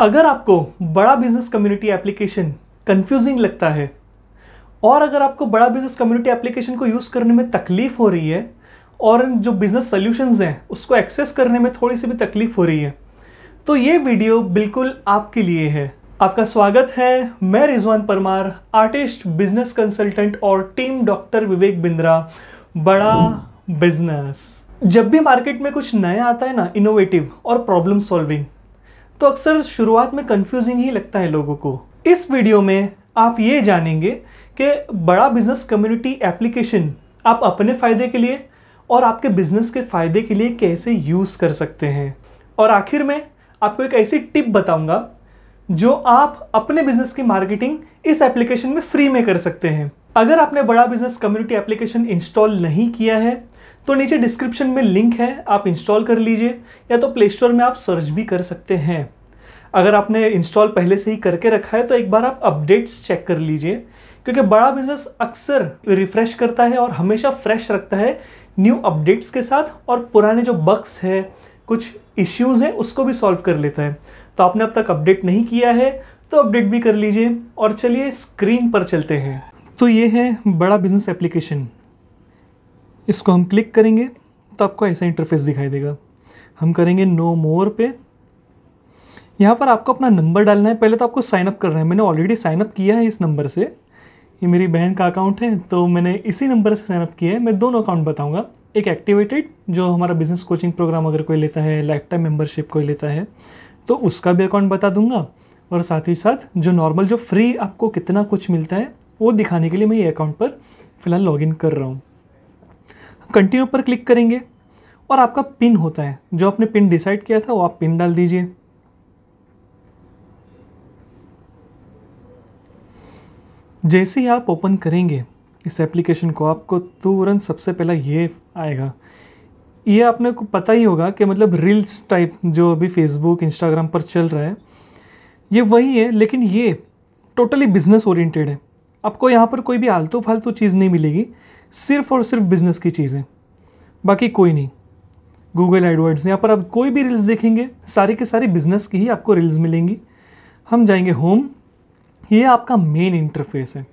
अगर आपको बड़ा बिजनेस कम्युनिटी एप्लीकेशन कंफ्यूजिंग लगता है और अगर आपको बड़ा बिजनेस कम्युनिटी एप्लीकेशन को यूज़ करने में तकलीफ हो रही है और जो बिज़नेस सोल्यूशन हैं उसको एक्सेस करने में थोड़ी सी भी तकलीफ हो रही है तो ये वीडियो बिल्कुल आपके लिए है आपका स्वागत है मैं Rizwan Parmar artist business consultant और टीम डॉक्टर विवेक बिंद्रा बड़ा बिजनेस जब भी मार्केट में कुछ नया आता है ना इनोवेटिव और प्रॉब्लम सॉल्विंग तो अक्सर शुरुआत में कंफ्यूजिंग ही लगता है लोगों को इस वीडियो में आप ये जानेंगे कि बड़ा बिजनेस कम्युनिटी एप्लीकेशन आप अपने फ़ायदे के लिए और आपके बिजनेस के फ़ायदे के लिए कैसे यूज़ कर सकते हैं और आखिर में आपको एक ऐसी टिप बताऊंगा जो आप अपने बिजनेस की मार्केटिंग इस एप्लीकेशन में फ्री में कर सकते हैं अगर आपने बड़ा बिजनेस कम्युनिटी एप्लीकेशन इंस्टॉल नहीं किया है तो नीचे डिस्क्रिप्शन में लिंक है आप इंस्टॉल कर लीजिए या तो प्ले स्टोर में आप सर्च भी कर सकते हैं अगर आपने इंस्टॉल पहले से ही करके रखा है तो एक बार आप अपडेट्स चेक कर लीजिए क्योंकि बड़ा बिजनेस अक्सर रिफ्रेश करता है और हमेशा फ्रेश रखता है न्यू अपडेट्स के साथ और पुराने जो बग्स है कुछ इश्यूज़ हैं उसको भी सॉल्व कर लेता है तो आपने अब तक अपडेट नहीं किया है तो अपडेट भी कर लीजिए और चलिए स्क्रीन पर चलते हैं तो ये है बड़ा बिजनेस एप्लीकेशन इसको हम क्लिक करेंगे तो आपको ऐसा इंटरफेस दिखाई देगा हम करेंगे नो मोर पे यहाँ पर आपको अपना नंबर डालना है पहले तो आपको साइनअप कर रहे हैं मैंने ऑलरेडी साइनअप किया है इस नंबर से ये मेरी बहन का अकाउंट है तो मैंने इसी नंबर से साइनअप किया है मैं दोनों अकाउंट बताऊँगा एक एक्टिवेटेड जो हमारा बिज़नेस कोचिंग प्रोग्राम अगर कोई लेता है लाइफ टाइम मेम्बरशिप कोई लेता है तो उसका भी अकाउंट बता दूंगा और साथ ही साथ जो नॉर्मल जो फ्री आपको कितना कुछ मिलता है वो दिखाने के लिए मैं ये अकाउंट पर फ़िलहाल लॉगिन कर रहा हूँ कंटिन्यू पर क्लिक करेंगे और आपका पिन होता है जो आपने पिन डिसाइड किया था वो आप पिन डाल दीजिए जैसे ही आप ओपन करेंगे इस एप्लीकेशन को आपको तुरंत सबसे पहला ये आएगा ये आपने को पता ही होगा कि मतलब रील्स टाइप जो अभी फेसबुक इंस्टाग्राम पर चल रहा है ये वही है लेकिन ये टोटली बिजनेस ओरिएंटेड है आपको यहाँ पर कोई भी आलतू फालतू चीज़ नहीं मिलेगी सिर्फ और सिर्फ बिजनेस की चीज़ें बाकी कोई नहीं गूगल एडवर्ड्स यहाँ पर आप कोई भी रील्स देखेंगे सारी के सारी बिजनेस की ही आपको रील्स मिलेंगी हम जाएंगे होम ये आपका मेन इंटरफेस है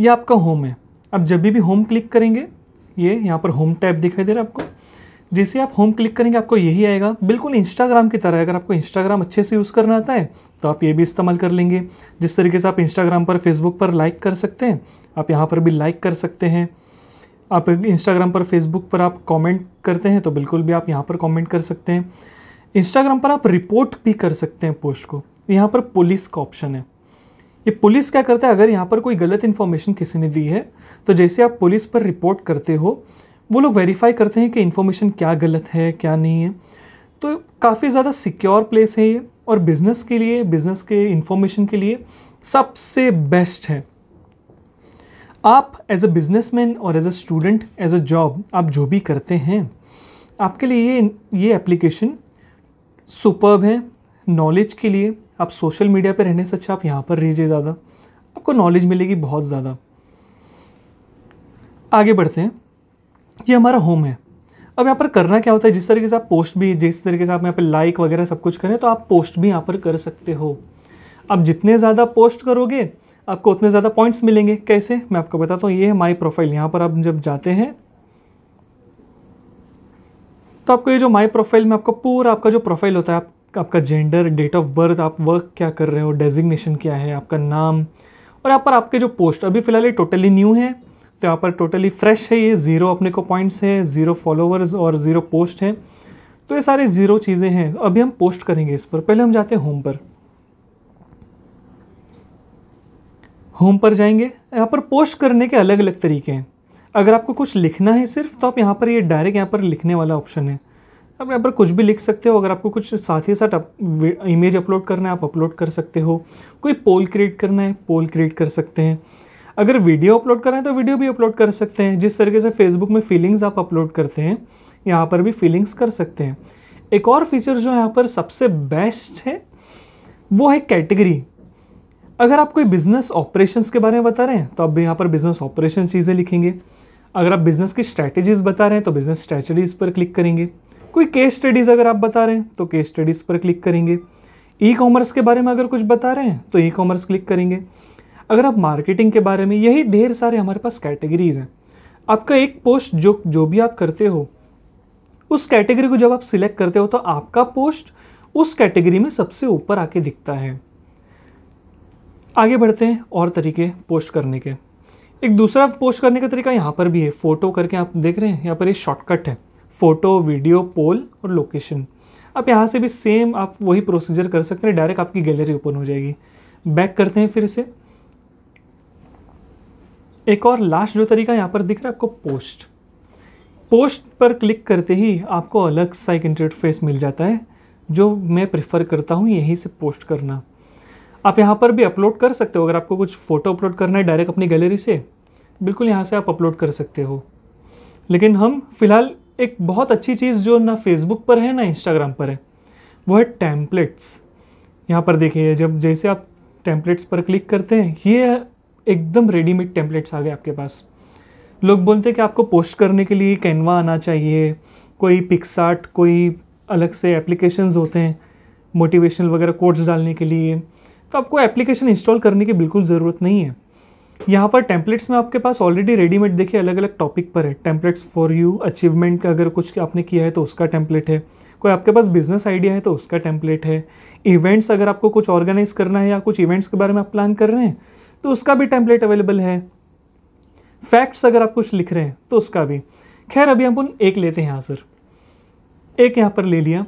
ये आपका होम है अब जब भी होम क्लिक करेंगे ये यहाँ पर होम टैब दिखाई दे रहा है आपको जैसे आप होम क्लिक करेंगे आपको यही आएगा बिल्कुल इंस्टाग्राम की तरह अगर आपको इंस्टाग्राम अच्छे से यूज़ करना आता है तो आप ये भी इस्तेमाल कर लेंगे जिस तरीके से आप इंस्टाग्राम पर फेसबुक पर लाइक कर सकते हैं आप यहाँ पर भी लाइक कर सकते हैं आप इंस्टाग्राम पर फेसबुक पर आप कमेंट करते हैं तो बिल्कुल भी आप यहाँ पर कमेंट कर सकते हैं इंस्टाग्राम पर आप रिपोर्ट भी कर सकते हैं पोस्ट को यहाँ पर पुलिस का ऑप्शन है ये पुलिस क्या करता है अगर यहाँ पर कोई गलत इन्फॉर्मेशन किसी ने दी है तो जैसे आप पुलिस पर रिपोर्ट करते हो वो लोग वेरीफाई करते हैं कि इन्फॉर्मेशन क्या गलत है क्या नहीं है तो काफ़ी ज़्यादा सिक्योर प्लेस है ये और बिज़नेस के लिए बिज़नेस के इन्फॉर्मेशन के लिए सबसे बेस्ट है आप एज अ बिजनेसमैन और as a student as a job आप जो भी करते हैं आपके लिए ये ये एप्लीकेशन सुपर्ब है नॉलेज के लिए आप सोशल मीडिया पर रहने से अच्छा आप यहाँ पर रहिए ज़्यादा आपको नॉलेज मिलेगी बहुत ज़्यादा आगे बढ़ते हैं ये हमारा होम है अब यहाँ पर करना क्या होता है जिस तरीके से आप पोस्ट भी जिस तरीके से आप यहाँ पर लाइक वगैरह सब कुछ करें तो आप पोस्ट भी यहाँ पर कर सकते हो आप जितने ज़्यादा पोस्ट करोगे आपको उतने ज़्यादा पॉइंट्स मिलेंगे कैसे मैं आपको बताता हूँ ये है माई प्रोफाइल यहाँ पर आप जब जाते हैं तो आपको ये जो माई प्रोफाइल में आपको पूरा आपका जो प्रोफाइल होता है आप आपका जेंडर डेट ऑफ बर्थ आप वर्क क्या कर रहे हो डेजिग्नेशन क्या है आपका नाम और यहाँ पर आपके जो पोस्ट अभी फ़िलहाल ये टोटली न्यू है तो यहाँ पर टोटली फ्रेश है ये ज़ीरो अपने को पॉइंट्स है ज़ीरो फॉलोवर्स और ज़ीरो पोस्ट हैं तो ये सारे ज़ीरो चीज़ें हैं अभी हम पोस्ट करेंगे इस पर पहले हम जाते हैं होम पर होम पर जाएंगे यहाँ पर पोस्ट करने के अलग अलग तरीके हैं अगर आपको कुछ लिखना है सिर्फ तो आप यहाँ पर ये यह डायरेक्ट यहाँ पर लिखने वाला ऑप्शन है आप यहाँ पर कुछ भी लिख सकते हो अगर आपको कुछ साथ ही साथ इमेज अपलोड करना है आप अपलोड कर सकते हो कोई पोल क्रिएट करना है पोल क्रिएट कर सकते हैं अगर वीडियो अपलोड करना है तो वीडियो भी अपलोड कर सकते हैं जिस तरीके से फेसबुक में फीलिंग्स आप अपलोड करते हैं यहाँ पर भी फीलिंग्स कर सकते हैं एक और फीचर जो यहाँ पर सबसे बेस्ट है वो है कैटेगरी अगर आप कोई बिजनेस ऑपरेशंस के बारे में बता रहे हैं तो आप यहाँ पर बिजनेस ऑपरेशन चीज़ें लिखेंगे अगर आप बिजनेस की स्ट्रैटेजीज बता रहे हैं तो बिजनेस स्ट्रैटेजीज पर क्लिक करेंगे कोई केस स्टडीज़ अगर आप बता रहे हैं तो केस स्टडीज़ पर क्लिक करेंगे ई कॉमर्स के बारे में अगर कुछ बता रहे हैं तो ई कॉमर्स क्लिक करेंगे अगर आप मार्केटिंग के बारे में यही ढेर सारे हमारे पास कैटेगरीज़ हैं आपका एक पोस्ट जो जो भी आप करते हो उस कैटेगरी को जब आप सिलेक्ट करते हो तो आपका पोस्ट उस कैटेगरी में सबसे ऊपर आके दिखता है आगे बढ़ते हैं और तरीके पोस्ट करने के एक दूसरा पोस्ट करने का तरीका यहाँ पर भी है फ़ोटो करके आप देख रहे हैं यहाँ पर ये शॉर्टकट है फ़ोटो वीडियो पोल और लोकेशन आप यहाँ से भी सेम आप वही प्रोसीजर कर सकते हैं डायरेक्ट आपकी गैलरी ओपन हो जाएगी बैक करते हैं फिर से एक और लास्ट जो तरीका यहाँ पर दिख रहा है आपको पोस्ट पोस्ट पर क्लिक करते ही आपको अलग सा एक इंटरफेस मिल जाता है जो मैं प्रेफर करता हूँ यहीं से पोस्ट करना आप यहाँ पर भी अपलोड कर सकते हो अगर आपको कुछ फ़ोटो अपलोड करना है डायरेक्ट अपनी गैलरी से बिल्कुल यहाँ से आप अपलोड कर सकते हो लेकिन हम फ़िलहाल एक बहुत अच्छी चीज़ जो ना फेसबुक पर है ना इंस्टाग्राम पर है वो है टैम्पलेट्स यहाँ पर देखिए जब जैसे आप टैम्पलेट्स पर क्लिक करते हैं ये एकदम रेडीमेड टैम्पलेट्स आ गए आपके पास लोग बोलते हैं कि आपको पोस्ट करने के लिए कैनवा आना चाहिए कोई पिक्सार्ट कोई अलग से एप्लीकेशंस होते हैं मोटिवेशनल वगैरह कोड्स डालने के लिए तो आपको एप्लीकेशन इंस्टॉल करने की बिल्कुल ज़रूरत नहीं है यहाँ पर टेम्पलेट्स में आपके पास ऑलरेडी रेडीमेड देखिए अलग अलग टॉपिक पर है टेम्पलेट्स फॉर यू अचीवमेंट का अगर कुछ आपने किया है तो उसका टेम्पलेट है कोई आपके पास बिजनेस आइडिया है तो उसका टेम्पलेट है इवेंट्स अगर आपको कुछ ऑर्गेनाइज करना है या कुछ इवेंट्स के बारे में आप प्लान कर रहे हैं तो उसका भी टेम्पलेट अवेलेबल है फैक्ट्स अगर आप कुछ लिख रहे हैं तो उसका भी खैर अभी हम एक लेते हैं यहाँ सर एक यहाँ पर ले लिया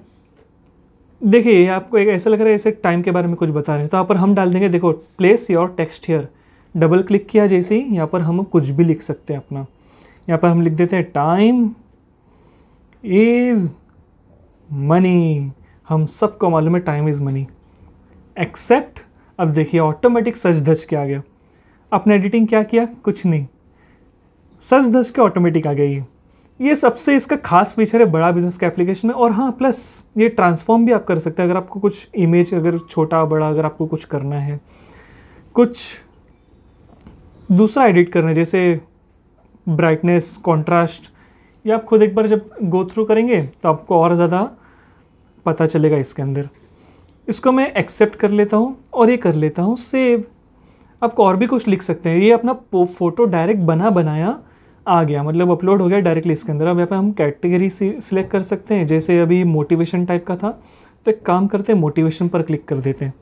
देखिए आपको एक ऐसा लग रहा है ऐसे टाइम के बारे में कुछ बता रहे हैं तो यहाँ पर हम डाल देंगे देखो place your text here double click किया जैसे ही यहाँ पर हम कुछ भी लिख सकते हैं अपना यहाँ पर हम लिख देते हैं टाइम इज़ मनी हम सबको मालूम है टाइम इज़ मनी एक्सेप्ट अब देखिए ऑटोमेटिक सच धज के आ गया आपने एडिटिंग क्या किया कुछ नहीं सच धज के ऑटोमेटिक आ गया ये ये सबसे इसका खास फीचर है बड़ा बिजनेस का एप्लीकेशन में और हाँ प्लस ये ट्रांसफॉर्म भी आप कर सकते हैं अगर आपको कुछ इमेज अगर छोटा बड़ा अगर आपको कुछ करना है कुछ दूसरा एडिट करना है जैसे ब्राइटनेस कॉन्ट्रास्ट ये आप खुद एक बार जब गो थ्रू करेंगे तो आपको और ज़्यादा पता चलेगा इसके अंदर इसको मैं एक्सेप्ट कर लेता हूँ और ये कर लेता हूँ सेव आपको और भी कुछ लिख सकते हैं ये अपना फ़ोटो डायरेक्ट बना बनाया आ गया मतलब अपलोड हो गया डायरेक्टली इसके अंदर अब यहाँ पर हम कैटेगरी सिलेक्ट कर सकते हैं जैसे अभी मोटिवेशन टाइप का था तो एक काम करते हैं मोटिवेशन पर क्लिक कर देते हैं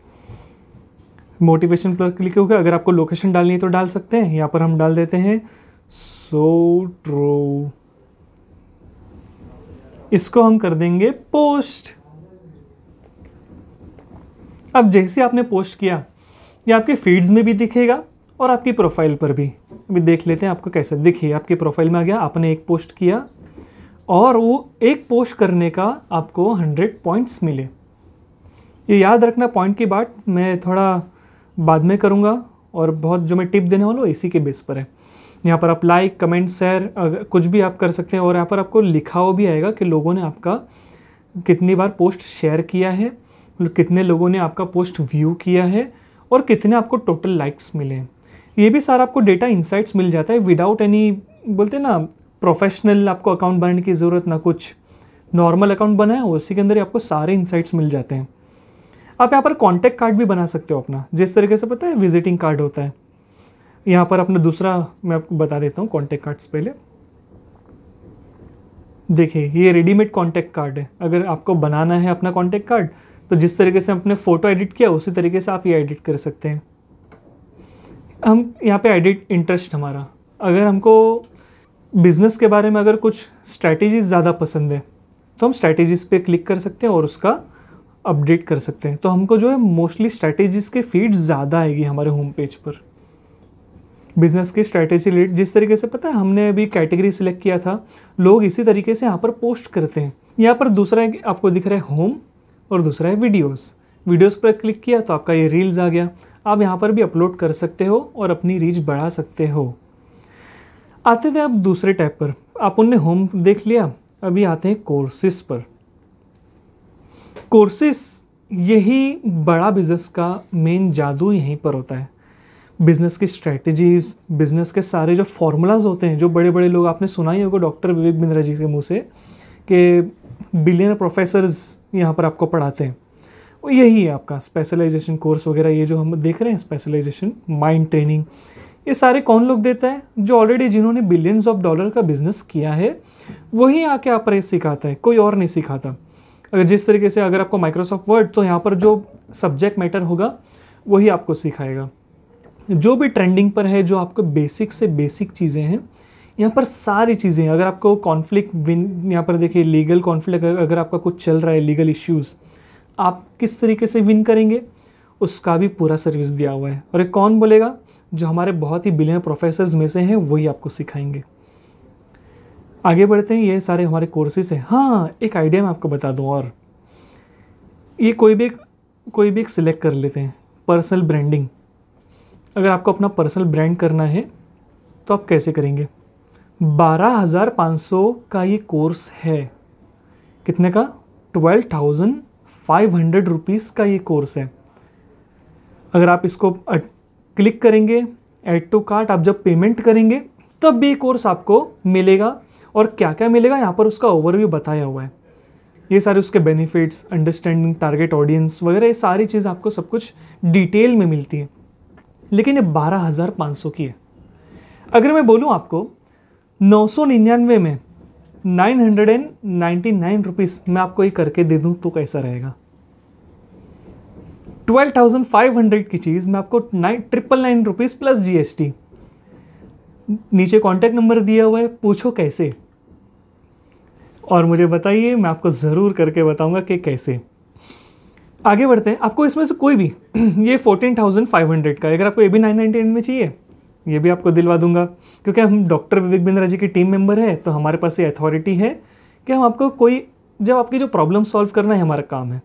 मोटिवेशन पर क्लिक होगा अगर आपको लोकेशन डालनी है तो डाल सकते हैं यहाँ पर हम डाल देते हैं सो ट्रो इसको हम कर देंगे पोस्ट अब जैसे आपने पोस्ट किया ये आपके फीड्स में भी दिखेगा और आपकी प्रोफाइल पर भी अभी देख लेते हैं आपको कैसे दिखिए आपकी प्रोफाइल में आ गया आपने एक पोस्ट किया और वो एक पोस्ट करने का आपको हंड्रेड पॉइंट्स मिले ये याद रखना पॉइंट की बात मैं थोड़ा बाद में करूँगा और बहुत जो मैं टिप देने वाला हूँ इसी के बेस पर है यहाँ पर आप लाइक कमेंट शेयर कुछ भी आप कर सकते हैं और यहाँ पर आपको लिखा भी आएगा कि लोगों ने आपका कितनी बार पोस्ट शेयर किया है मतलब कितने लोगों ने आपका पोस्ट व्यू किया है और कितने आपको टोटल लाइक्स मिले हैं ये भी सारा आपको डेटा इंसाइट्स मिल जाता है विदाउट एनी बोलते ना प्रोफेशनल आपको अकाउंट बनाने की ज़रूरत ना कुछ नॉर्मल अकाउंट बनाए उसी के अंदर ही आपको सारे इंसाइट्स मिल जाते हैं आप यहाँ पर कॉन्टैक्ट कार्ड भी बना सकते हो अपना जिस तरीके से पता है विजिटिंग कार्ड होता है यहाँ पर अपना दूसरा मैं आपको बता देता हूँ कॉन्टैक्ट कार्ड्स पहले देखिए ये रेडीमेड कॉन्टैक्ट कार्ड है अगर आपको बनाना है अपना कॉन्टैक्ट कार्ड तो जिस तरीके से हमने फ़ोटो एडिट किया उसी तरीके से आप ये एडिट कर सकते हैं हम यहाँ पे एडिट इंटरेस्ट हमारा अगर हमको बिज़नेस के बारे में अगर कुछ स्ट्रैटेजीज ज़्यादा पसंद है तो हम स्ट्रैटेजीज पे क्लिक कर सकते हैं और उसका अपडेट कर सकते हैं तो हमको जो है मोस्टली स्ट्रैटेजीज के फीड ज़्यादा आएगी हमारे होम पेज पर बिजनेस की स्ट्रैटेजी रिलेट जिस तरीके से पता है हमने अभी कैटेगरी सिलेक्ट किया था लोग इसी तरीके से यहाँ पर पोस्ट करते हैं यहाँ पर दूसरा आपको दिख रहा है होम और दूसरा है वीडियोस वीडियोस पर क्लिक किया तो आपका ये रील्स आ गया आप यहाँ पर भी अपलोड कर सकते हो और अपनी रीच बढ़ा सकते हो आते थे आप दूसरे टाइप पर आप उनने होम देख लिया अभी आते हैं कोर्सेस पर कोर्सेस यही बड़ा बिज़नेस का मेन जादू यहीं पर होता है बिज़नेस की स्ट्रेटजीज़ बिज़नेस के सारे जो फार्मूलाज होते हैं जो बड़े बड़े लोग आपने सुना ही होगा डॉक्टर विवेक बिंद्रा जी के मुँह से कि बिलियन प्रोफेसर्स यहाँ पर आपको पढ़ाते हैं वो यही है आपका स्पेशलाइजेशन कोर्स वगैरह ये जो हम देख रहे हैं स्पेशलाइजेशन माइंड ट्रेनिंग ये सारे कौन लोग देता है जो ऑलरेडी जिन्होंने बिलियंस ऑफ डॉलर का बिजनेस किया है वही आके आप सिखाता है कोई और नहीं सिखाता अगर जिस तरीके से अगर आपको माइक्रोसॉफ्ट वर्ड तो यहाँ पर जो सब्जेक्ट मैटर होगा वही आपको सिखाएगा जो भी ट्रेंडिंग पर है जो आपको बेसिक से बेसिक चीज़ें हैं यहाँ पर सारी चीज़ें अगर आपको कॉन्फ्लिक्ट विन यहाँ पर देखिए लीगल कॉन्फ्लिक्ट अगर आपका कुछ चल रहा है लीगल इश्यूज़ आप किस तरीके से विन करेंगे उसका भी पूरा सर्विस दिया हुआ है और ये कौन बोलेगा जो हमारे बहुत ही बिलियन प्रोफेसर्स में से हैं वही आपको सिखाएंगे आगे बढ़ते हैं ये सारे हमारे कोर्सेज हैं हाँ एक आइडिया मैं आपको बता दूँ और ये कोई भी एक कोई भी एक सिलेक्ट कर लेते हैं पर्सनल ब्रांडिंग अगर आपको अपना पर्सनल ब्रांड करना है तो आप कैसे करेंगे बारह हज़ार पाँच सौ का ये कोर्स है कितने का twelve thousand five hundred rupees का ये कोर्स है अगर आप इसको क्लिक करेंगे एड टू कार्ट आप जब पेमेंट करेंगे तब भी ये कोर्स आपको मिलेगा और क्या क्या मिलेगा यहाँ पर उसका ओवरव्यू बताया हुआ है ये सारे उसके बेनिफिट्स अंडरस्टैंडिंग टारगेट ऑडियंस वगैरह ये सारी चीज़ आपको सब कुछ डिटेल में मिलती है लेकिन ये बारह हज़ार पाँच सौ की है अगर मैं बोलूँ आपको नौ सौ निन्यानवे में nine hundred and ninety nine rupees मैं आपको ये करके दे दूँ तो कैसा रहेगा ट्वेल्व थाउजेंड फाइव हंड्रेड की चीज़ मैं आपको nine triple nine rupees plus GST नीचे कॉन्टैक्ट नंबर दिया हुआ है पूछो कैसे और मुझे बताइए मैं आपको ज़रूर करके बताऊंगा कि कैसे आगे बढ़ते हैं आपको इसमें से कोई भी ये फोर्टीन थाउजेंड फाइव हंड्रेड का अगर आपको ए बी नाइन में चाहिए ये भी आपको दिलवा दूंगा क्योंकि हम डॉक्टर विवेक बिंद्रा जी की टीम मेंबर है तो हमारे पास ये अथॉरिटी है कि हम आपको कोई जब आपकी जो प्रॉब्लम सॉल्व करना है हमारा काम है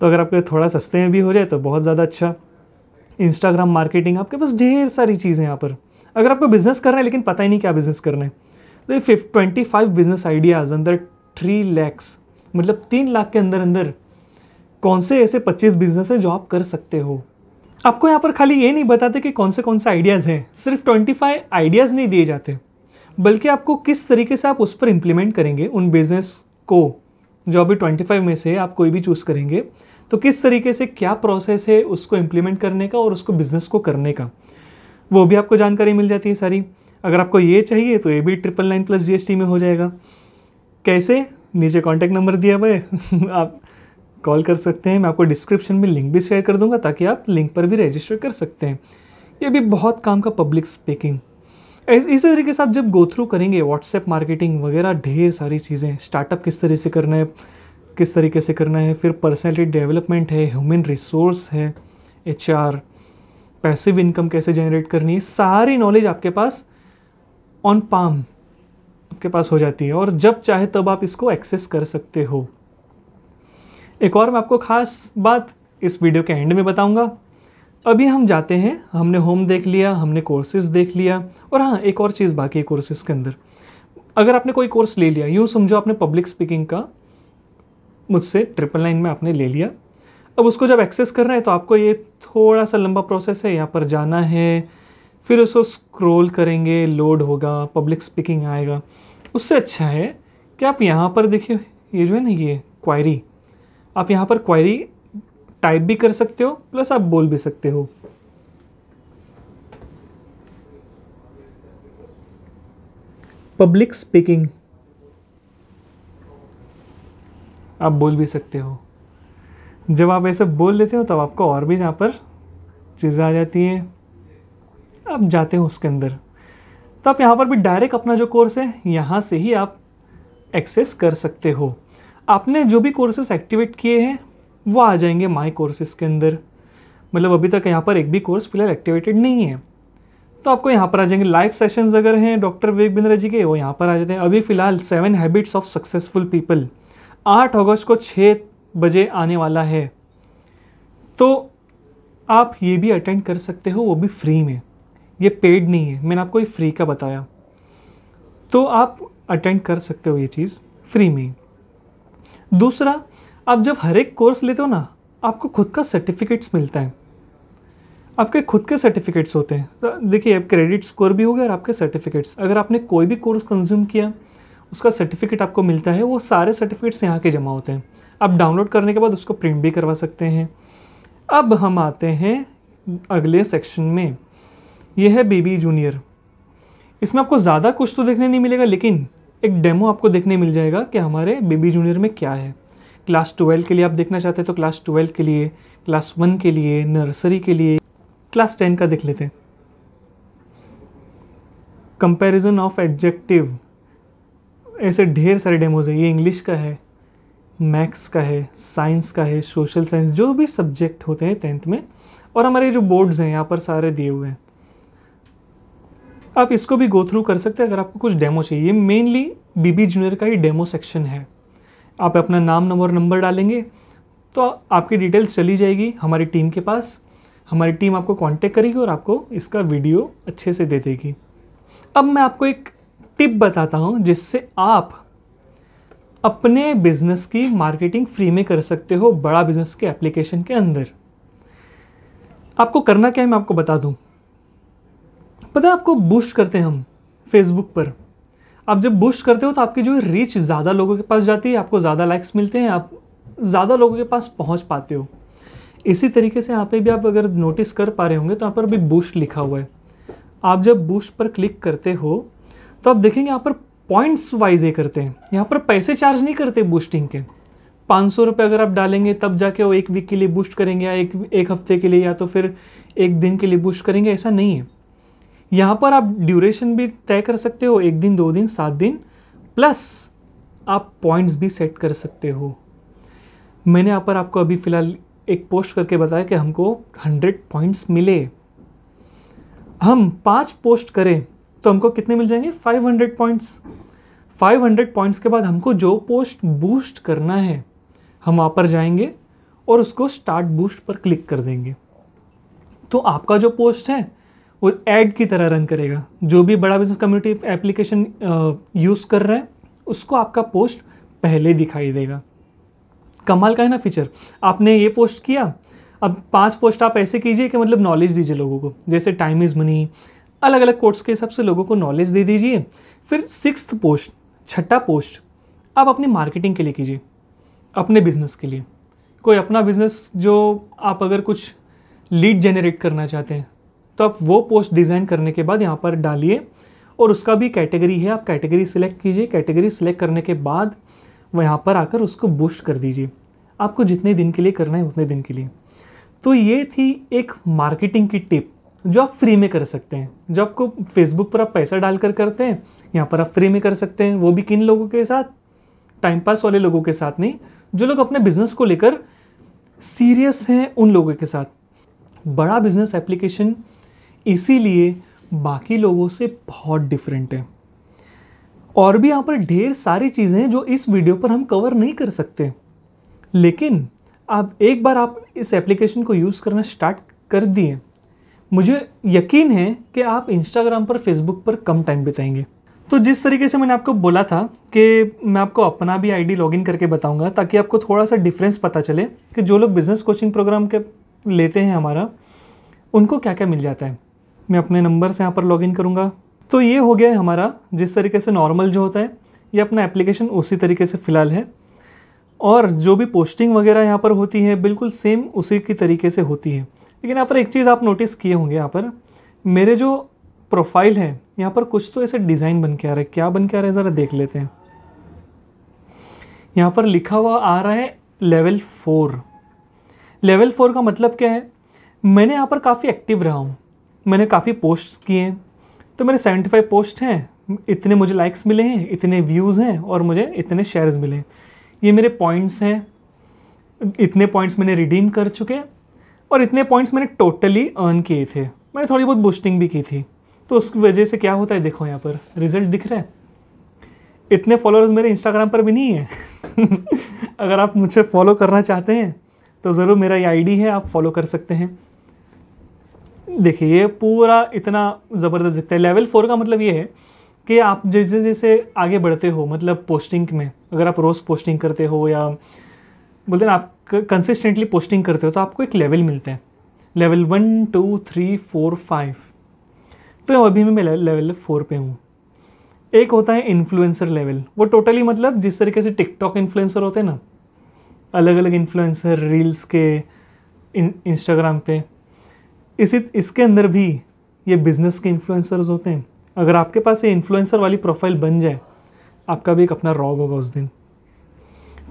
तो अगर आपके थोड़ा सस्ते में भी हो जाए तो बहुत ज़्यादा अच्छा इंस्टाग्राम मार्केटिंग आपके पास ढेर सारी चीज़ें यहाँ पर अगर आपको बिज़नेस करना है लेकिन पता ही नहीं क्या बिज़नेस करना है तो ट्वेंटी फाइव बिजनेस आइडियाज अंदर थ्री लैक्स मतलब तीन लाख के अंदर अंदर कौन से ऐसे पच्चीस बिजनेस हैं जो आप कर सकते हो आपको यहाँ पर खाली ये नहीं बताते कि कौन से कौन से आइडियाज़ हैं सिर्फ ट्वेंटी फाइव आइडियाज़ नहीं दिए जाते बल्कि आपको किस तरीके से आप उस पर इम्प्लीमेंट करेंगे उन बिज़नेस को जो अभी ट्वेंटी फाइव में से आप कोई भी चूज़ करेंगे तो किस तरीके से क्या प्रोसेस है उसको इम्प्लीमेंट करने का और उसको बिज़नेस को करने का वो भी आपको जानकारी मिल जाती है सारी अगर आपको ये चाहिए तो ये भी ट्रिपल नाइन प्लस जी में हो जाएगा कैसे नीचे कॉन्टैक्ट नंबर दिया हुआ है आप कॉल कर सकते हैं मैं आपको डिस्क्रिप्शन में लिंक भी शेयर कर दूंगा ताकि आप लिंक पर भी रजिस्टर कर सकते हैं ये भी बहुत काम का पब्लिक स्पीकिंग इसी तरीके से आप जब गो थ्रू करेंगे व्हाट्सएप मार्केटिंग वगैरह ढेर सारी चीज़ें स्टार्टअप किस तरह से करना है किस तरीके से करना है फिर पर्सनैलिटी डेवलपमेंट है ह्यूमन रिसोर्स है एच पैसिव इनकम कैसे जनरेट करनी है सारी नॉलेज आपके पास ऑन पाम आपके पास हो जाती है और जब चाहे तब आप इसको एक्सेस कर सकते हो एक और मैं आपको ख़ास बात इस वीडियो के एंड में बताऊंगा अभी हम जाते हैं हमने होम देख लिया हमने कोर्सेज देख लिया और हाँ एक और चीज़ बाकी है कोर्सेज के अंदर अगर आपने कोई कोर्स ले लिया यूँ समझो आपने पब्लिक स्पीकिंग का मुझसे ट्रिपल लाइन में आपने ले लिया अब उसको जब एक्सेस करना है तो आपको ये थोड़ा सा लंबा प्रोसेस है यहाँ पर जाना है फिर उसको स्क्रॉल करेंगे लोड होगा पब्लिक स्पीकिंग आएगा उससे अच्छा है कि आप यहाँ पर देखिए ये जो है ना ये क्वायरी आप यहाँ पर क्वायरी टाइप भी कर सकते हो प्लस आप बोल भी सकते हो पब्लिक स्पीकिंग आप बोल भी सकते हो जब आप ऐसे बोल लेते हो तब तो आपको और भी यहाँ पर चीज़ें आ जाती हैं आप जाते हो उसके अंदर तो आप यहाँ पर भी डायरेक्ट अपना जो कोर्स है यहाँ से ही आप एक्सेस कर सकते हो आपने जो भी कोर्सेस एक्टिवेट किए हैं वो आ जाएंगे माई कोर्सेस के अंदर मतलब अभी तक यहाँ पर एक भी कोर्स फिलहाल एक्टिवेटेड नहीं है तो आपको यहाँ पर आ जाएंगे लाइव सेशंस अगर हैं डॉक्टर विवेक बिंद्रा जी के वो यहाँ पर आ जाते हैं अभी फ़िलहाल seven habits of successful people आठ अगस्त को छः बजे आने वाला है तो आप ये भी अटेंड कर सकते हो वो भी फ्री में ये पेड नहीं है मैंने आपको ये फ्री का बताया तो आप अटेंड कर सकते हो ये चीज़ फ्री में दूसरा आप जब हर एक कोर्स लेते हो ना आपको खुद का सर्टिफिकेट्स मिलता है आपके खुद के सर्टिफिकेट्स होते हैं तो देखिए अब क्रेडिट स्कोर भी हो गया और आपके सर्टिफिकेट्स अगर आपने कोई भी कोर्स कंज्यूम किया उसका सर्टिफिकेट आपको मिलता है वो सारे सर्टिफिकेट्स यहाँ के जमा होते हैं आप डाउनलोड करने के बाद उसको प्रिंट भी करवा सकते हैं अब हम आते हैं अगले सेक्शन में ये है बेबी जूनियर इसमें आपको ज़्यादा कुछ तो देखने नहीं मिलेगा लेकिन एक डेमो आपको देखने मिल जाएगा कि हमारे बेबी जूनियर में क्या है क्लास ट्वेल्व के लिए आप देखना चाहते हैं तो क्लास ट्वेल्व के लिए क्लास वन के लिए नर्सरी के लिए क्लास टेन का देख लेते हैं कंपेरिजन ऑफ एडजेक्टिव ऐसे ढेर सारे डेमोज है ये इंग्लिश का है मैथ्स का है साइंस का है सोशल साइंस जो भी सब्जेक्ट होते हैं टेंथ में और हमारे जो बोर्ड्स हैं यहाँ पर सारे दिए हुए हैं आप इसको भी गो थ्रू कर सकते हैं अगर आपको कुछ डेमो चाहिए मेनली बीबी जूनियर का ही डेमो सेक्शन है आप अपना नाम नंबर नंबर डालेंगे तो आपकी डिटेल्स चली जाएगी हमारी टीम के पास हमारी टीम आपको कांटेक्ट करेगी और आपको इसका वीडियो अच्छे से दे देगी अब मैं आपको एक टिप बताता हूँ जिससे आप अपने बिजनेस की मार्केटिंग फ्री में कर सकते हो बड़ा बिजनेस के एप्लीकेशन के अंदर आपको करना क्या है मैं आपको बता दूँ पता है आपको बूस्ट करते हैं हम फेसबुक पर आप जब बूस्ट करते हो तो आपकी जो रीच ज़्यादा लोगों के पास जाती है आपको ज़्यादा लाइक्स मिलते हैं आप ज़्यादा लोगों के पास पहुंच पाते हो इसी तरीके से यहाँ पे भी आप अगर नोटिस कर पा रहे होंगे तो यहाँ पर भी बूस्ट लिखा हुआ है आप जब बूस्ट पर क्लिक करते हो तो आप देखेंगे यहाँ पर पॉइंट्स वाइज ये करते हैं यहाँ पर पैसे चार्ज नहीं करते बूस्टिंग के पाँच सौ रुपये अगर आप डालेंगे तब जाके वो एक वीक के लिए बूस्ट करेंगे या एक एक हफ्ते के लिए या तो फिर एक दिन के लिए बूस्ट करेंगे ऐसा नहीं है यहाँ पर आप ड्यूरेशन भी तय कर सकते हो एक दिन दो दिन सात दिन प्लस आप पॉइंट्स भी सेट कर सकते हो मैंने यहाँ पर आपको अभी फ़िलहाल एक पोस्ट करके बताया कि हमको हंड्रेड पॉइंट्स मिले हम पांच पोस्ट करें तो हमको कितने मिल जाएंगे five hundred points five hundred points के बाद हमको जो पोस्ट बूस्ट करना है हम वहाँ पर जाएंगे और उसको स्टार्ट बूस्ट पर क्लिक कर देंगे तो आपका जो पोस्ट है वो एड की तरह रन करेगा जो भी बड़ा बिजनेस कम्युनिटी एप्लीकेशन यूज़ कर रहा है उसको आपका पोस्ट पहले दिखाई देगा कमाल का है ना फीचर आपने ये पोस्ट किया अब पांच पोस्ट आप ऐसे कीजिए कि मतलब नॉलेज दीजिए लोगों को जैसे टाइम इज़ मनी अलग अलग कोर्ट्स के हिसाब से लोगों को नॉलेज दे दीजिए फिर सिक्स पोस्ट छठा पोस्ट आप अपनी मार्केटिंग के लिए कीजिए अपने बिजनेस के लिए कोई अपना बिजनेस जो आप अगर कुछ लीड जनरेट करना चाहते हैं तो आप वो पोस्ट डिज़ाइन करने के बाद यहाँ पर डालिए और उसका भी कैटेगरी है आप कैटेगरी सिलेक्ट कीजिए कैटेगरी सिलेक्ट करने के बाद वो यहाँ पर आकर उसको बूस्ट कर दीजिए आपको जितने दिन के लिए करना है उतने दिन के लिए तो ये थी एक मार्केटिंग की टिप जो आप फ्री में कर सकते हैं जो आपको फेसबुक पर आप पैसा डालकर करते हैं यहाँ पर आप फ्री में कर सकते हैं वो भी किन लोगों के साथ टाइम पास वाले लोगों के साथ नहीं जो लोग अपने बिजनेस को लेकर सीरियस हैं उन लोगों के साथ बड़ा बिजनेस एप्लीकेशन इसीलिए बाकी लोगों से बहुत डिफरेंट है और भी यहाँ पर ढेर सारी चीज़ें जो इस वीडियो पर हम कवर नहीं कर सकते लेकिन आप एक बार आप इस एप्लीकेशन को यूज़ करना स्टार्ट कर दिए मुझे यकीन है कि आप इंस्टाग्राम पर फेसबुक पर कम टाइम बिताएंगे तो जिस तरीके से मैंने आपको बोला था कि मैं आपको अपना भी आईडी लॉगिन करके बताऊंगा ताकि आपको थोड़ा सा डिफरेंस पता चले कि जो लोग बिज़नेस कोचिंग प्रोग्राम के लेते हैं हमारा उनको क्या क्या मिल जाता है मैं अपने नंबर से यहाँ पर लॉगिन करूँगा तो ये हो गया है हमारा जिस तरीके से नॉर्मल जो होता है ये अपना एप्लीकेशन उसी तरीके से फ़िलहाल है और जो भी पोस्टिंग वगैरह यहाँ पर होती है बिल्कुल सेम उसी की तरीके से होती है लेकिन यहाँ पर एक चीज़ आप नोटिस किए होंगे यहाँ पर मेरे जो प्रोफाइल है यहाँ पर कुछ तो ऐसे डिज़ाइन बन के आ रहा है क्या बन के आ रहा है ज़रा देख लेते हैं यहाँ पर लिखा हुआ आ रहा है लेवल फोर लेवल फोर का मतलब क्या है मैंने यहाँ पर काफ़ी एक्टिव रहा हूँ मैंने काफ़ी पोस्ट्स किए हैं तो मेरे 75 पोस्ट हैं इतने मुझे लाइक्स मिले हैं इतने व्यूज़ हैं और मुझे इतने शेयर्स मिले हैं ये मेरे पॉइंट्स हैं इतने पॉइंट्स मैंने रिडीम कर चुके और इतने पॉइंट्स मैंने टोटली अर्न किए थे मैंने थोड़ी बहुत बूस्टिंग भी की थी तो उसकी वजह से क्या होता है देखो यहाँ पर रिजल्ट दिख रहा है इतने फॉलोअर्स मेरे इंस्टाग्राम पर भी नहीं है अगर आप मुझे फॉलो करना चाहते हैं तो ज़रूर मेरा ये आईडी है आप फॉलो कर सकते हैं देखिए ये पूरा इतना ज़बरदस्त दिखता है लेवल फोर का मतलब ये है कि आप जैसे जैसे आगे बढ़ते हो मतलब पोस्टिंग में अगर आप रोज़ पोस्टिंग करते हो या बोलते हैं आप कंसिस्टेंटली पोस्टिंग करते हो तो आपको एक लेवल मिलते हैं level one two three four five तो अभी मैं लेवल फोर पे हूँ एक होता है इन्फ्लुएंसर लेवल वो टोटली मतलब जिस तरीके से टिकटॉक इन्फ्लुएंसर होते हैं ना अलग अलग इन्फ्लुएंसर रील्स के इंस्टाग्राम पे इसी इसके अंदर भी ये बिज़नेस के इन्फ्लुएंसर्स होते हैं अगर आपके पास ये इन्फ्लुएंसर वाली प्रोफाइल बन जाए आपका भी एक अपना रॉग होगा उस दिन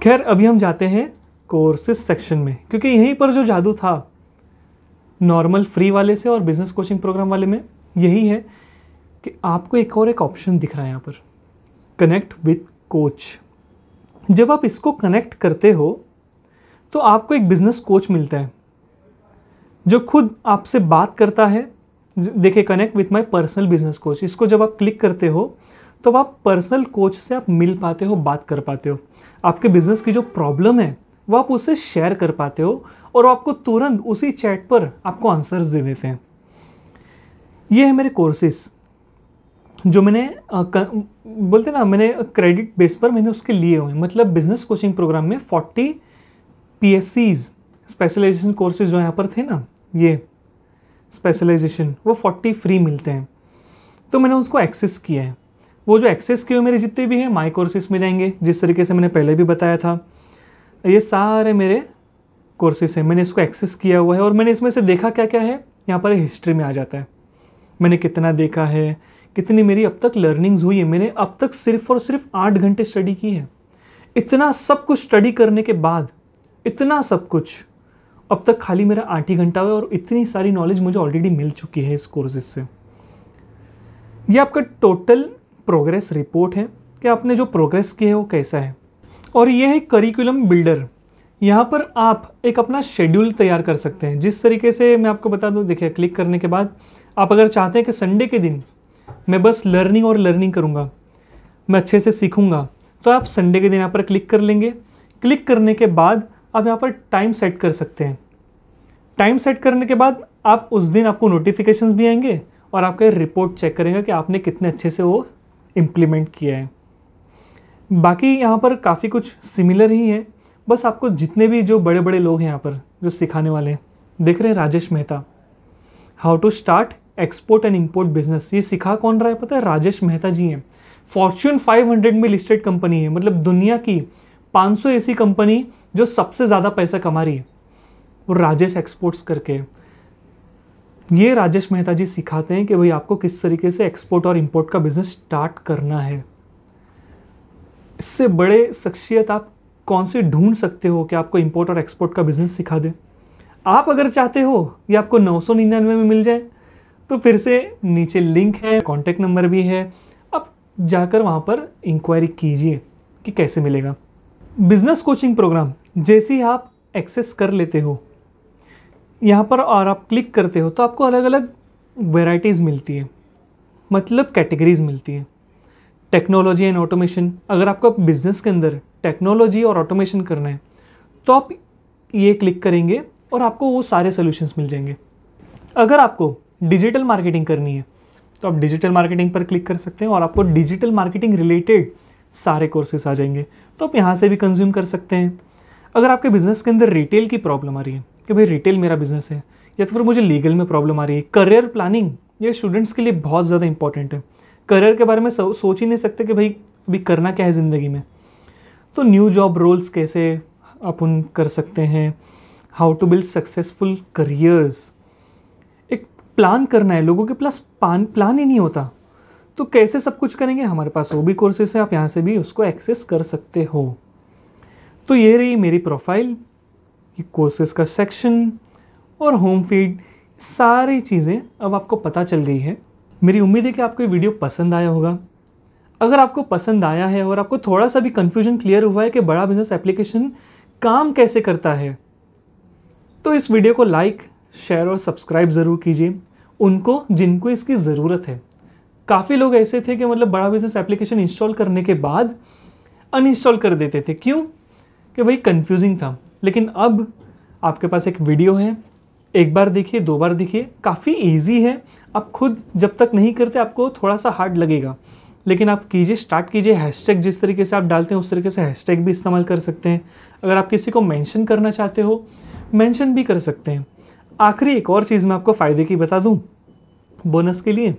खैर अभी हम जाते हैं कोर्सेज सेक्शन में क्योंकि यहीं पर जो जादू था नॉर्मल फ्री वाले से और बिज़नेस कोचिंग प्रोग्राम वाले में यही है कि आपको एक और एक ऑप्शन दिख रहा है यहाँ पर कनेक्ट विथ कोच जब आप इसको कनेक्ट करते हो तो आपको एक बिज़नेस कोच मिलता है जो खुद आपसे बात करता है देखिए connect with my personal business coach इसको जब आप क्लिक करते हो तो आप पर्सनल कोच से आप मिल पाते हो बात कर पाते हो आपके बिजनेस की जो प्रॉब्लम है वो आप उससे शेयर कर पाते हो और आपको तुरंत उसी चैट पर आपको आंसर्स दे देते हैं ये है मेरे कोर्सेस जो मैंने बोलते ना मैंने क्रेडिट बेस पर मैंने उसके लिए हुए मतलब बिजनेस कोचिंग प्रोग्राम में 40 पी एस सीज स्पेशलाइजेशन कोर्सेज जो यहाँ पर थे ना ये स्पेशलाइजेशन वो फोर्टी फ्री मिलते हैं तो मैंने उसको एक्सेस किया है वो जो एक्सेस किए मेरे जितने भी हैं माई कोर्सेस में जाएंगे जिस तरीके से मैंने पहले भी बताया था ये सारे मेरे कोर्सेस हैं मैंने इसको एक्सेस किया हुआ है और मैंने इसमें से देखा क्या क्या है यहाँ पर हिस्ट्री में आ जाता है मैंने कितना देखा है कितनी मेरी अब तक लर्निंग्स हुई है मैंने अब तक सिर्फ और सिर्फ आठ घंटे स्टडी की है इतना सब कुछ स्टडी करने के बाद इतना सब कुछ अब तक खाली मेरा आठ ही घंटा हुआ और इतनी सारी नॉलेज मुझे ऑलरेडी मिल चुकी है इस कोर्सेज से ये आपका टोटल प्रोग्रेस रिपोर्ट है कि आपने जो प्रोग्रेस किया है वो कैसा है और ये है करिकुलम बिल्डर यहाँ पर आप एक अपना शेड्यूल तैयार कर सकते हैं जिस तरीके से मैं आपको बता दूँ देखिए क्लिक करने के बाद आप अगर चाहते हैं कि संडे के दिन मैं बस लर्निंग और लर्निंग करूँगा मैं अच्छे से सीखूँगा तो आप संडे के दिन यहाँ पर क्लिक कर लेंगे क्लिक करने के बाद आप यहाँ पर टाइम सेट कर सकते हैं टाइम सेट करने के बाद आप उस दिन आपको नोटिफिकेशन भी आएंगे और आपका रिपोर्ट चेक करेंगे कि आपने कितने अच्छे से वो इम्प्लीमेंट किया है बाकी यहाँ पर काफ़ी कुछ सिमिलर ही है बस आपको जितने भी जो बड़े बड़े लोग हैं यहाँ पर जो सिखाने वाले हैं देख रहे हैं Rajesh Mehta how to start export and import business ये सिखा कौन रहा है पता है राजेश मेहता जी हैं फॉर्च्यून 500 में लिस्टेड कंपनी है मतलब दुनिया की 500 ऐसी कंपनी जो सबसे ज़्यादा पैसा कमा रही है वो राजेश एक्सपोर्ट्स करके ये राजेश मेहता जी सिखाते हैं कि भाई आपको किस तरीके से एक्सपोर्ट और इम्पोर्ट का बिजनेस स्टार्ट करना है इससे बड़े शख्सियत आप कौन से ढूंढ सकते हो कि आपको इम्पोर्ट और एक्सपोर्ट का बिजनेस सिखा दें आप अगर चाहते हो ये आपको नौ सौ निन्यानवे में मिल जाए तो फिर से नीचे लिंक है कॉन्टैक्ट नंबर भी है आप जाकर वहाँ पर इंक्वायरी कीजिए कि कैसे मिलेगा बिजनेस कोचिंग प्रोग्राम जैसे ही आप एक्सेस कर लेते हो यहाँ पर और आप क्लिक करते हो तो आपको अलग अलग वेराइटीज़ मिलती है मतलब कैटेगरीज मिलती हैं टेक्नोलॉजी एंड ऑटोमेशन अगर आपको बिज़नेस के अंदर टेक्नोलॉजी और ऑटोमेशन करना है तो आप ये क्लिक करेंगे और आपको वो सारे सोल्यूशंस मिल जाएंगे अगर आपको डिजिटल मार्केटिंग करनी है तो आप डिजिटल मार्केटिंग पर क्लिक कर सकते हैं और आपको डिजिटल मार्केटिंग रिलेटेड सारे कोर्सेस आ जाएंगे तो आप यहाँ से भी कंज्यूम कर सकते हैं अगर आपके बिज़नेस के अंदर रिटेल की प्रॉब्लम आ रही है कि भाई रिटेल मेरा बिज़नेस है या तो फिर मुझे लीगल में प्रॉब्लम आ रही है करियर प्लानिंग ये स्टूडेंट्स के लिए बहुत ज़्यादा इंपॉर्टेंट है करियर के बारे में सोच ही नहीं सकते कि भाई अभी करना क्या है ज़िंदगी में तो न्यू जॉब रोल्स कैसे अपन कर सकते हैं how to build successful careers एक प्लान करना है लोगों के प्लस प्लान ही नहीं होता तो कैसे सब कुछ करेंगे हमारे पास वो भी कोर्सेस है आप यहाँ से भी उसको एक्सेस कर सकते हो तो ये रही मेरी प्रोफाइल कोर्सेस का सेक्शन और होम फीड सारी चीज़ें अब आपको पता चल गई है मेरी उम्मीद है कि आपको ये वीडियो पसंद आया होगा अगर आपको पसंद आया है और आपको थोड़ा सा भी कन्फ्यूजन क्लियर हुआ है कि बड़ा बिजनेस एप्लीकेशन काम कैसे करता है तो इस वीडियो को लाइक शेयर और सब्सक्राइब ज़रूर कीजिए उनको जिनको इसकी ज़रूरत है काफ़ी लोग ऐसे थे कि मतलब बड़ा बिजनेस एप्लीकेशन इंस्टॉल करने के बाद अनइंस्टॉल कर देते थे क्यों कि भाई कन्फ्यूजिंग था लेकिन अब आपके पास एक वीडियो है एक बार देखिए दो बार देखिए काफ़ी ईजी है आप खुद जब तक नहीं करते आपको थोड़ा सा हार्ड लगेगा लेकिन आप कीजिए स्टार्ट कीजिए हैशटैग जिस तरीके से आप डालते हैं उस तरीके से हैशटैग भी इस्तेमाल कर सकते हैं अगर आप किसी को मेंशन करना चाहते हो मेंशन भी कर सकते हैं आखिरी एक और चीज़ मैं आपको फ़ायदे की बता दूँ बोनस के लिए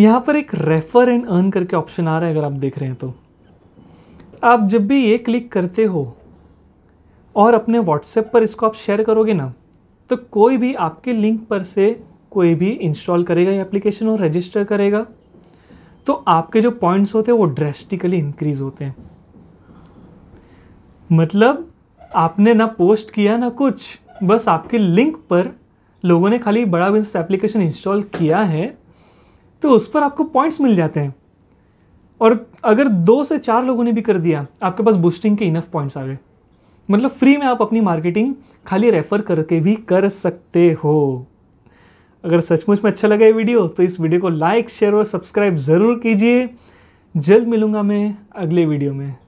यहाँ पर एक रेफर एंड अर्न करके ऑप्शन आ रहा है अगर आप देख रहे हैं तो आप जब भी ये क्लिक करते हो और अपने व्हाट्सएप पर इसको आप शेयर करोगे ना तो कोई भी आपके लिंक पर से कोई भी इंस्टॉल करेगा ये एप्लीकेशन और रजिस्टर करेगा तो आपके जो पॉइंट्स होते हैं वो ड्रेस्टिकली इंक्रीज होते हैं मतलब आपने ना पोस्ट किया ना कुछ बस आपके लिंक पर लोगों ने खाली बड़ा बिजनेस एप्लीकेशन इंस्टॉल किया है तो उस पर आपको पॉइंट्स मिल जाते हैं और अगर दो से चार लोगों ने भी कर दिया आपके पास बूस्टिंग के इनफ पॉइंट्स आ गए मतलब फ्री में आप अपनी मार्केटिंग खाली रेफ़र करके भी कर सकते हो अगर सचमुच में अच्छा लगा ये वीडियो तो इस वीडियो को लाइक शेयर और सब्सक्राइब ज़रूर कीजिए जल्द मिलूंगा मैं अगले वीडियो में